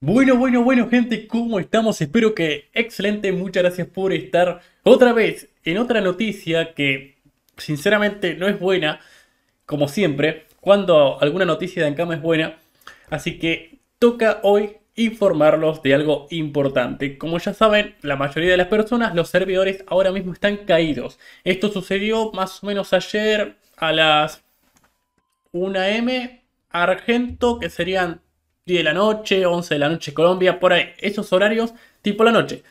Bueno, bueno, bueno gente, ¿cómo estamos? Espero que excelente, muchas gracias por estar otra vez en otra noticia que sinceramente no es buena, como siempre, cuando alguna noticia de Encama es buena, así que toca hoy informarlos de algo importante. Como ya saben, la mayoría de las personas, los servidores ahora mismo están caídos. Esto sucedió más o menos ayer a las 1 am, Argento, que serían 10 de la noche, 11 de la noche Colombia, por ahí, esos horarios tipo la noche.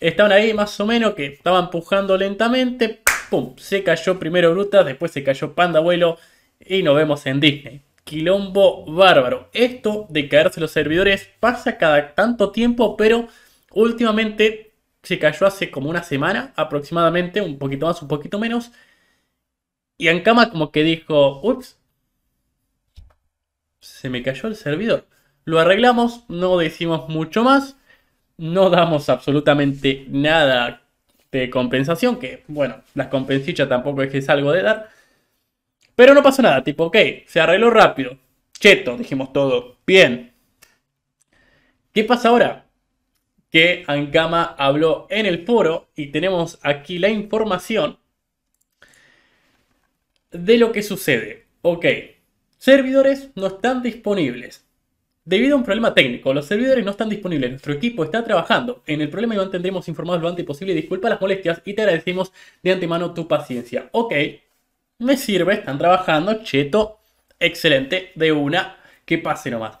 Estaban ahí más o menos que estaban pujando lentamente, se cayó primero Brutas, después se cayó Panda Abuelo y nos vemos en Disney. Quilombo bárbaro. Esto de caerse los servidores pasa cada tanto tiempo, pero últimamente se cayó hace como una semana aproximadamente, un poquito más, un poquito menos. Y Cama como que dijo, ups, se me cayó el servidor. Lo arreglamos, no decimos mucho más, no damos absolutamente nada de compensación, que bueno, las compensichas tampoco es que es algo de dar. Pero no pasó nada, tipo, ok, se arregló rápido. Cheto, dijimos todo. Bien. ¿Qué pasa ahora? Que Angama habló en el foro y tenemos aquí la información de lo que sucede. Ok, servidores no están disponibles. Debido a un problema técnico, los servidores no están disponibles. Nuestro equipo está trabajando en el problema y tendremos informados lo antes posible. Disculpa las molestias y te agradecemos de antemano tu paciencia. Ok, me sirve, están trabajando, cheto, excelente, de una, que pase nomás.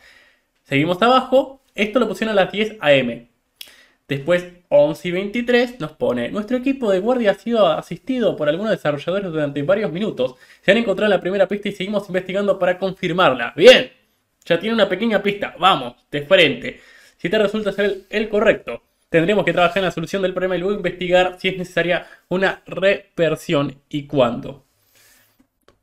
Seguimos abajo, esto lo pusieron a las 10 am. Después, 11 y 23 nos pone, nuestro equipo de guardia ha sido asistido por algunos desarrolladores durante varios minutos. Se han encontrado la primera pista y seguimos investigando para confirmarla. Bien, ya tiene una pequeña pista, vamos, de frente. Si te resulta ser el, correcto, tendremos que trabajar en la solución del problema y luego investigar si es necesaria una reversión y cuándo.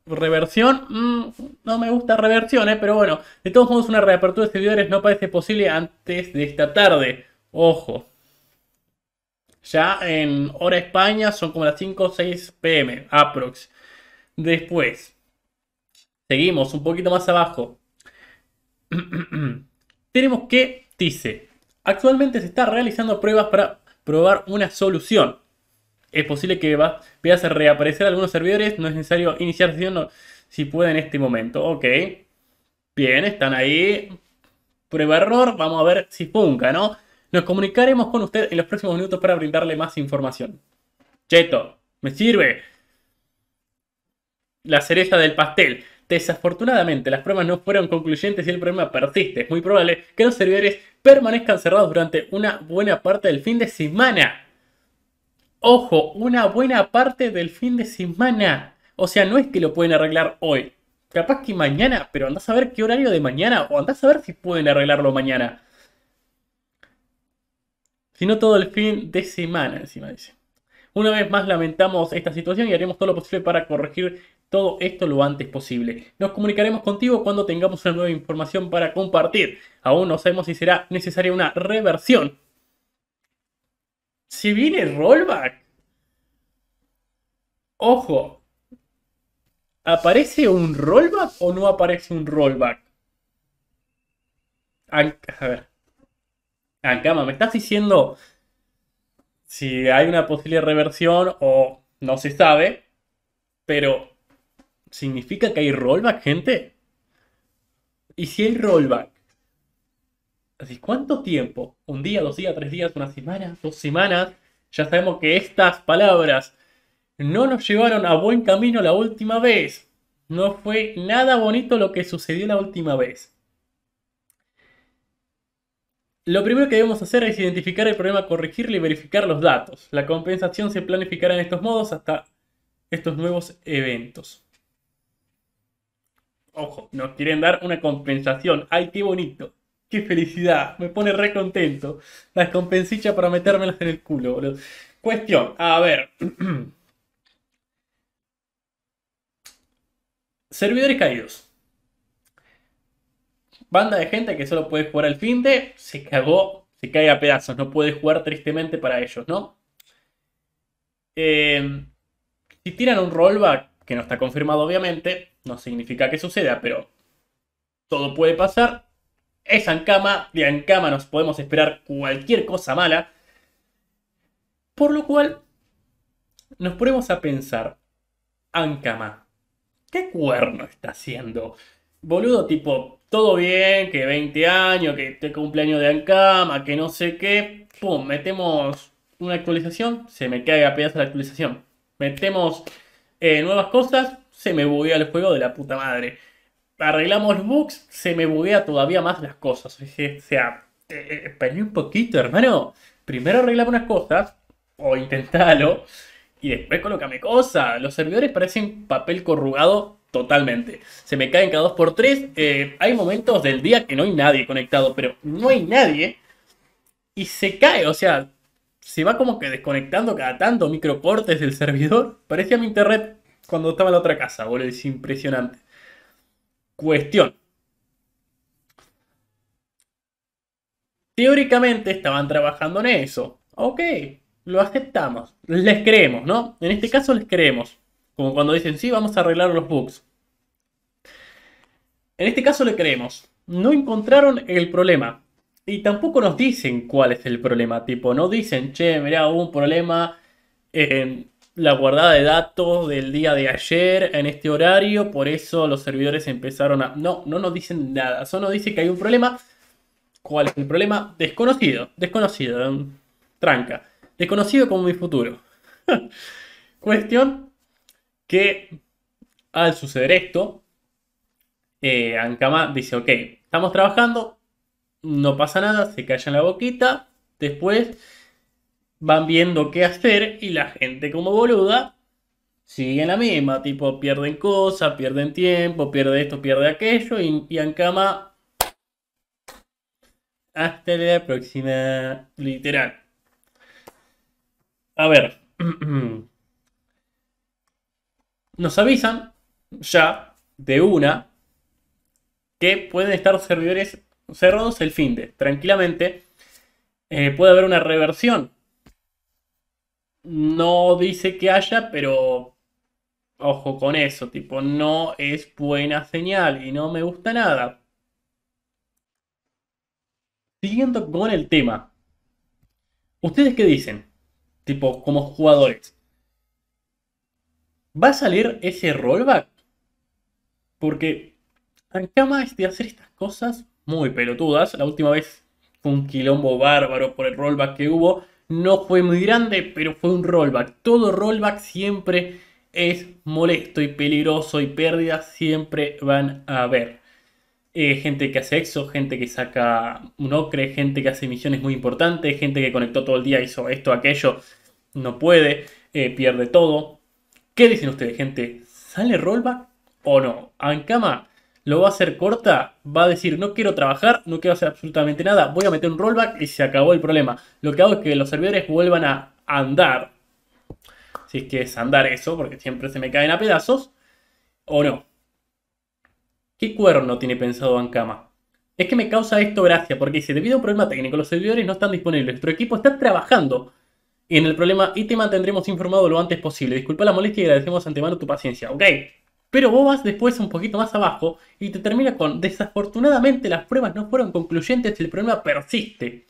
Reversión, mm, no me gusta reversiones, pero bueno, de todos modos una reapertura de servidores no parece posible antes de esta tarde. Ojo. Ya en hora España son como las 5 o 6 pm, aprox. Después, seguimos un poquito más abajo. tenemos que, dice, actualmente se está realizando pruebas para probar una solución. Es posible que va, veas reaparecer algunos servidores, no es necesario iniciar sesión si puede en este momento. Ok, bien, están ahí. Prueba error, vamos a ver si funca, ¿no? Nos comunicaremos con usted en los próximos minutos para brindarle más información. Cheto, me sirve. La cereza del pastel. Desafortunadamente, las pruebas no fueron concluyentes y el problema persiste. Es muy probable que los servidores permanezcan cerrados durante una buena parte del fin de semana. Ojo, una buena parte del fin de semana. O sea, no es que lo pueden arreglar hoy. Capaz que mañana, pero andás a ver qué horario de mañana o andás a ver si pueden arreglarlo mañana. Si no todo el fin de semana, encima dice. Una vez más lamentamos esta situación y haremos todo lo posible para corregir todo esto lo antes posible. Nos comunicaremos contigo cuando tengamos una nueva información para compartir. Aún no sabemos si será necesaria una reversión. Si viene rollback. Ojo. ¿Aparece un rollback o no aparece un rollback? a ver. Ankama, ¿me estás diciendo si hay una posible reversión o no se sabe? Pero ¿Significa que hay rollback, gente? ¿Y si hay rollback? ¿Así cuánto tiempo? ¿Un día, dos días, tres días, una semana, dos semanas? Ya sabemos que estas palabras no nos llevaron a buen camino la última vez. No fue nada bonito lo que sucedió la última vez. Lo primero que debemos hacer es identificar el problema, corregirlo y verificar los datos. La compensación se planificará en estos modos hasta estos nuevos eventos. Ojo, nos quieren dar una compensación. ¡Ay, qué bonito! ¡Qué felicidad! Me pone re contento. Las compensichas para metérmelas en el culo, boludo. Cuestión, a ver. Servidores caídos. Banda de gente que solo puede jugar al fin de. Se cagó, se cae a pedazos. No puede jugar tristemente para ellos, ¿no? Eh, si tiran un rollback, que no está confirmado obviamente, no significa que suceda, pero todo puede pasar. Es Ankama, de cama nos podemos esperar cualquier cosa mala. Por lo cual, nos ponemos a pensar, ancama ¿qué cuerno está haciendo? Boludo, tipo, todo bien, que 20 años, que este cumpleaños de ancama que no sé qué. Pum, metemos una actualización, se me cae a pedazos la actualización. Metemos eh, nuevas cosas, se me buguea el juego de la puta madre. Arreglamos bugs, se me buguea todavía más las cosas. O sea, eh, eh, español un poquito, hermano. Primero arreglame unas cosas, o intentalo, y después colócame cosas. Los servidores parecen papel corrugado totalmente. Se me caen cada dos por tres. Eh, hay momentos del día que no hay nadie conectado, pero no hay nadie. Y se cae, o sea, se va como que desconectando cada tanto microportes del servidor. Parecía mi internet cuando estaba en la otra casa, boludo. Es impresionante. Cuestión. Teóricamente estaban trabajando en eso. Ok, lo aceptamos. Les creemos, ¿no? En este caso les creemos. Como cuando dicen, sí, vamos a arreglar los bugs. En este caso le creemos. No encontraron el problema. Y tampoco nos dicen cuál es el problema. Tipo, no dicen, che, mirá, hubo un problema la guardada de datos del día de ayer en este horario, por eso los servidores empezaron a... No, no nos dicen nada, solo dice que hay un problema. ¿Cuál es el problema? Desconocido, desconocido, eh, tranca. Desconocido como mi futuro. Cuestión que al suceder esto, eh, Ankama dice, ok, estamos trabajando, no pasa nada, se calla en la boquita, después van viendo qué hacer y la gente como boluda sigue la misma, tipo pierden cosas, pierden tiempo, pierden esto, pierde aquello y, y cama... hasta la próxima, literal. A ver, nos avisan ya de una que pueden estar servidores cerrados el fin de, tranquilamente. Eh, puede haber una reversión no dice que haya, pero ojo con eso, tipo, no es buena señal y no me gusta nada. Siguiendo con el tema, ¿ustedes qué dicen? Tipo, como jugadores, ¿va a salir ese rollback? Porque Ankama es de hacer estas cosas muy pelotudas. La última vez fue un quilombo bárbaro por el rollback que hubo no fue muy grande, pero fue un rollback. Todo rollback siempre es molesto y peligroso y pérdidas siempre van a haber. Eh, gente que hace sexo, gente que saca un ocre, gente que hace misiones muy importantes, gente que conectó todo el día, hizo esto, aquello, no puede, eh, pierde todo. ¿Qué dicen ustedes, gente? ¿Sale rollback o no? Ankama lo va a hacer corta, va a decir no quiero trabajar, no quiero hacer absolutamente nada, voy a meter un rollback y se acabó el problema. Lo que hago es que los servidores vuelvan a andar, si es que es andar eso, porque siempre se me caen a pedazos, o no. ¿Qué cuerno tiene pensado Ancama? Es que me causa esto gracia, porque dice, debido a un problema técnico, los servidores no están disponibles, nuestro equipo está trabajando en el problema y te mantendremos informado lo antes posible. Disculpa la molestia y agradecemos antemano tu paciencia. Ok, pero vos vas después un poquito más abajo y te termina con, desafortunadamente las pruebas no fueron concluyentes y el problema persiste.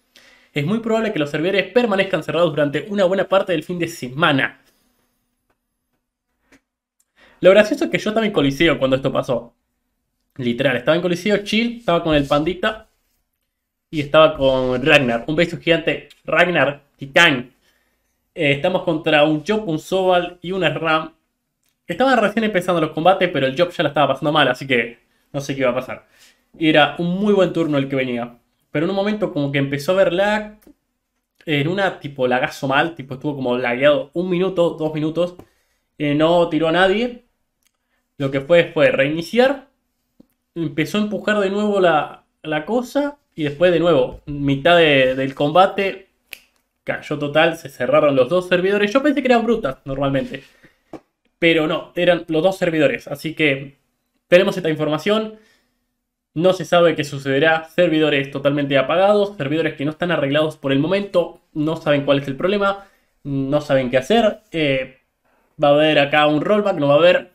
Es muy probable que los servidores permanezcan cerrados durante una buena parte del fin de semana. Lo gracioso es que yo estaba en Coliseo cuando esto pasó. Literal, estaba en Coliseo, chill, estaba con el pandita y estaba con Ragnar. Un beso gigante, Ragnar, titán. Eh, estamos contra un Chop, un Sobal y una Ram Estaban recién empezando los combates, pero el Job ya la estaba pasando mal, así que no sé qué iba a pasar. Y era un muy buen turno el que venía. Pero en un momento como que empezó a ver lag. En una tipo lagazo mal, tipo estuvo como lagueado un minuto, dos minutos. no tiró a nadie. Lo que fue fue reiniciar. Empezó a empujar de nuevo la, la cosa. Y después de nuevo, mitad del combate, cayó total. Se cerraron los dos servidores. Yo pensé que eran brutas normalmente. Pero no, eran los dos servidores. Así que tenemos esta información. No se sabe qué sucederá. Servidores totalmente apagados, servidores que no están arreglados por el momento, no saben cuál es el problema, no saben qué hacer. Eh, va a haber acá un rollback, no va a haber.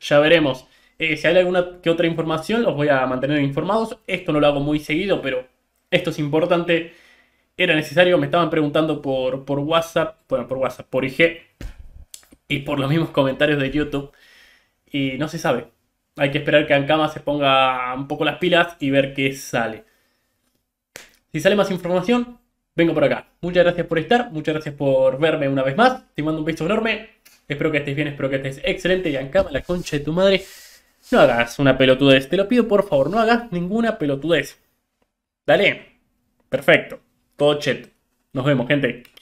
Ya veremos. Eh, si hay alguna que otra información, los voy a mantener informados. Esto no lo hago muy seguido, pero esto es importante. Era necesario, me estaban preguntando por, por WhatsApp, bueno, por WhatsApp, por IG, y por los mismos comentarios de YouTube. Y no se sabe. Hay que esperar que Ankama se ponga un poco las pilas y ver qué sale. Si sale más información, vengo por acá. Muchas gracias por estar, muchas gracias por verme una vez más. Te mando un beso enorme. Espero que estés bien, espero que estés excelente. Y Ankama, la concha de tu madre, no hagas una pelotudez. Te lo pido por favor, no hagas ninguna pelotudez. Dale. Perfecto. Todo chet. Nos vemos, gente.